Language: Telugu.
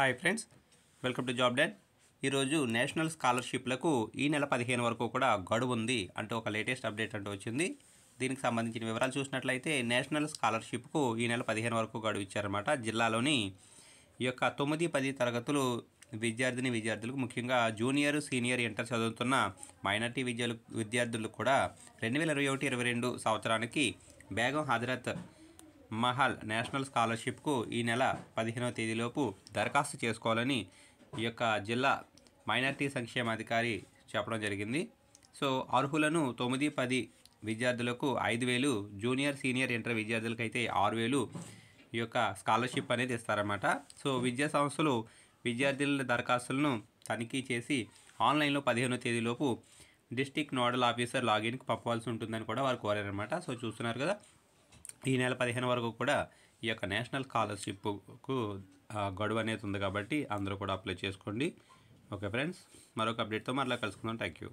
hi friends welcome to job డెడ్ ఈరోజు నేషనల్ స్కాలర్షిప్లకు ఈ నెల పదిహేను వరకు కూడా గడువు ఉంది అంటూ ఒక లేటెస్ట్ అప్డేట్ అంటూ వచ్చింది దీనికి సంబంధించిన వివరాలు చూసినట్లయితే నేషనల్ స్కాలర్షిప్కు ఈ నెల పదిహేను వరకు గడువు ఇచ్చారన్నమాట జిల్లాలోని ఈ యొక్క తొమ్మిది పది తరగతులు విద్యార్థిని విద్యార్థులకు ముఖ్యంగా జూనియర్ సీనియర్ ఇంటర్ చదువుతున్న మైనార్టీ విద్యార్థులు విద్యార్థులు కూడా రెండు వేల ఇరవై ఒకటి ఇరవై రెండు సంవత్సరానికి బేగం హాజరత్ మహల్ నేషనల్ స్కాలర్షిప్కు ఈ నెల పదిహేనవ తేదీలోపు దరఖాస్తు చేసుకోవాలని ఈ యొక్క జిల్లా మైనార్టీ సంక్షేమాధికారి చెప్పడం జరిగింది సో అర్హులను తొమ్మిది పది విద్యార్థులకు ఐదు వేలు జూనియర్ సీనియర్ ఇంటర్ విద్యార్థులకు అయితే ఆరు వేలు ఈ యొక్క స్కాలర్షిప్ అనేది ఇస్తారన్నమాట సో విద్యా సంస్థలు విద్యార్థుల దరఖాస్తులను తనిఖీ చేసి ఆన్లైన్లో పదిహేనో తేదీలోపు డిస్టిక్ నోడల్ ఆఫీసర్ లాగిన్కి పంపవలసి ఉంటుందని కూడా వారు కోరారనమాట సో చూస్తున్నారు కదా ఈ నెల పదిహేను వరకు కూడా ఈ యొక్క నేషనల్ స్కాలర్షిప్కు గడువు అనేది ఉంది కాబట్టి అందరూ కూడా అప్లై చేసుకోండి ఓకే ఫ్రెండ్స్ మరొక అప్డేట్తో మరలా కలుసుకుందాం థ్యాంక్ యూ